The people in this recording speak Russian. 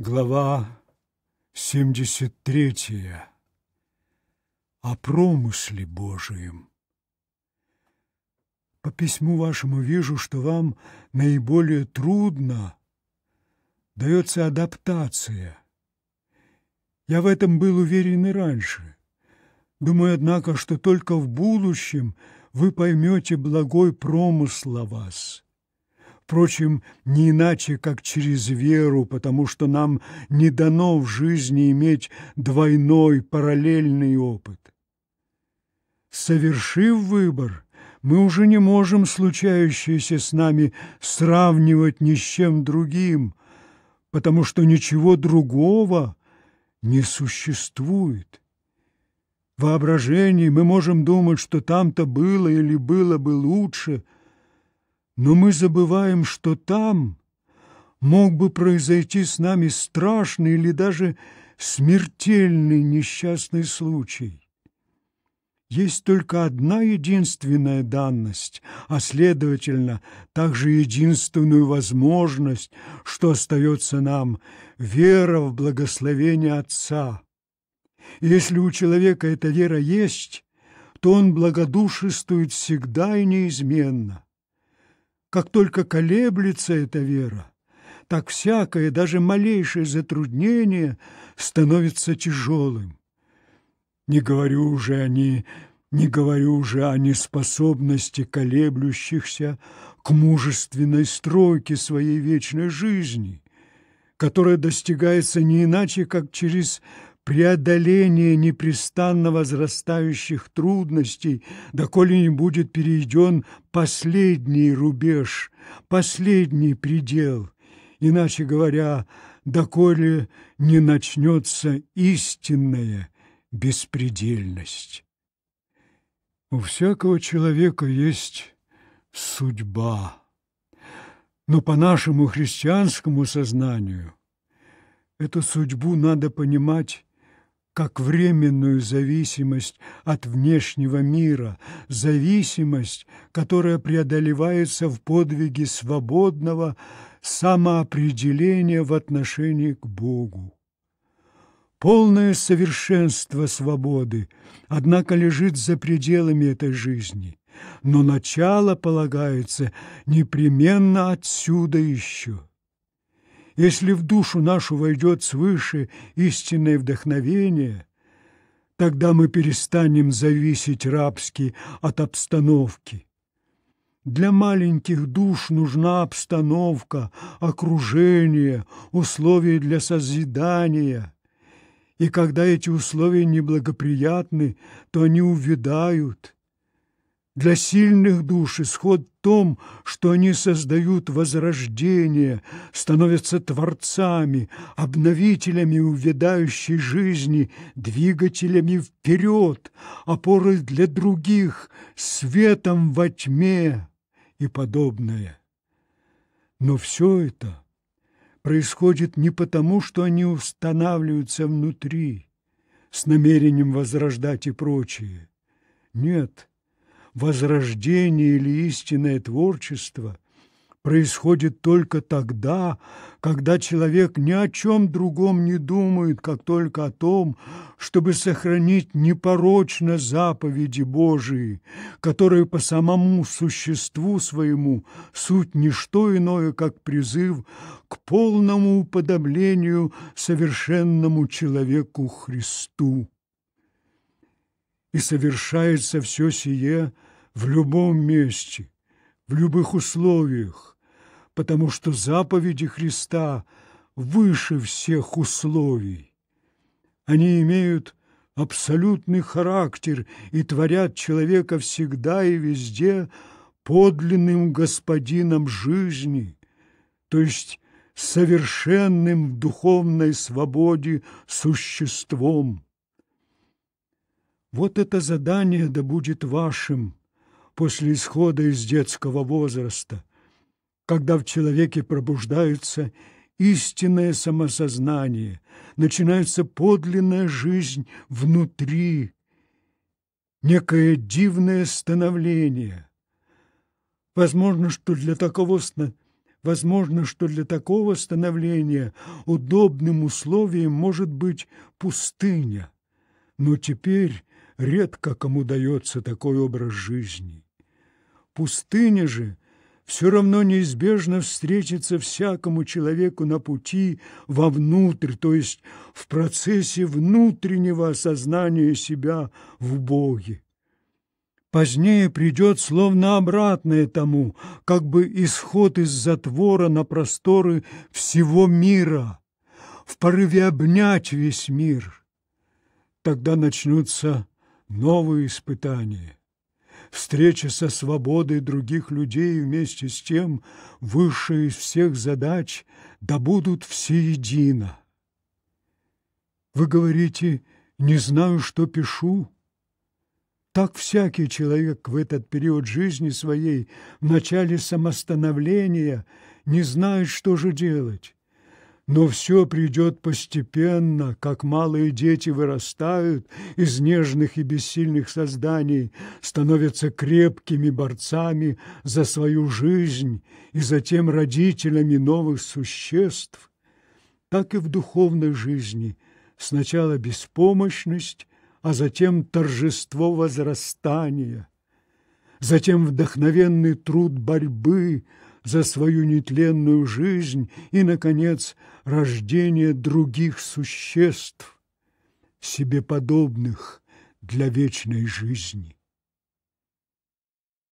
Глава 73. О промысле Божием. По письму вашему вижу, что вам наиболее трудно дается адаптация. Я в этом был уверен и раньше. Думаю, однако, что только в будущем вы поймете благой промысл о вас впрочем, не иначе, как через веру, потому что нам не дано в жизни иметь двойной параллельный опыт. Совершив выбор, мы уже не можем случающееся с нами сравнивать ни с чем другим, потому что ничего другого не существует. В воображении мы можем думать, что там-то было или было бы лучше – но мы забываем, что там мог бы произойти с нами страшный или даже смертельный несчастный случай. Есть только одна единственная данность, а, следовательно, также единственную возможность, что остается нам – вера в благословение Отца. И если у человека эта вера есть, то он благодушествует всегда и неизменно. Как только колеблется эта вера, так всякое, даже малейшее затруднение становится тяжелым. Не говорю уже о ней, не говорю уже о неспособности колеблющихся к мужественной стройке своей вечной жизни, которая достигается не иначе, как через преодоление непрестанно возрастающих трудностей, доколе не будет перейден последний рубеж, последний предел, иначе говоря, доколе не начнется истинная беспредельность. У всякого человека есть судьба, но по нашему христианскому сознанию эту судьбу надо понимать как временную зависимость от внешнего мира, зависимость, которая преодолевается в подвиге свободного самоопределения в отношении к Богу. Полное совершенство свободы, однако, лежит за пределами этой жизни, но начало полагается непременно отсюда еще. Если в душу нашу войдет свыше истинное вдохновение, тогда мы перестанем зависеть рабски от обстановки. Для маленьких душ нужна обстановка, окружение, условия для созидания. И когда эти условия неблагоприятны, то они увядают – для сильных душ исход в том, что они создают возрождение, становятся творцами, обновителями увядающей жизни, двигателями вперед, опорой для других, светом во тьме и подобное. Но все это происходит не потому, что они устанавливаются внутри, с намерением возрождать и прочее. Нет, возрождение или истинное творчество происходит только тогда, когда человек ни о чем другом не думает, как только о том, чтобы сохранить непорочно заповеди Божии, которые по самому существу своему суть не что иное, как призыв к полному уподоблению совершенному человеку Христу. И совершается все сие – в любом месте, в любых условиях, потому что заповеди Христа выше всех условий. Они имеют абсолютный характер и творят человека всегда и везде подлинным господином жизни, то есть совершенным в духовной свободе существом. Вот это задание да будет вашим, после исхода из детского возраста, когда в человеке пробуждаются истинное самосознание, начинается подлинная жизнь внутри, некое дивное становление. Возможно, что для такого возможно, что для такого становления удобным условием может быть пустыня, но теперь редко кому дается такой образ жизни пустыне же все равно неизбежно встретится всякому человеку на пути вовнутрь, то есть в процессе внутреннего осознания себя в Боге. Позднее придет словно обратное тому, как бы исход из затвора на просторы всего мира, в порыве обнять весь мир. Тогда начнутся новые испытания встреча со свободой других людей вместе с тем высшая из всех задач, да будут все едино. Вы говорите «не знаю, что пишу». Так всякий человек в этот период жизни своей, в начале самостановления, не знает, что же делать. Но все придет постепенно, как малые дети вырастают из нежных и бессильных созданий, становятся крепкими борцами за свою жизнь и затем родителями новых существ. Так и в духовной жизни сначала беспомощность, а затем торжество возрастания, затем вдохновенный труд борьбы – за свою нетленную жизнь и, наконец, рождение других существ, себе подобных для вечной жизни.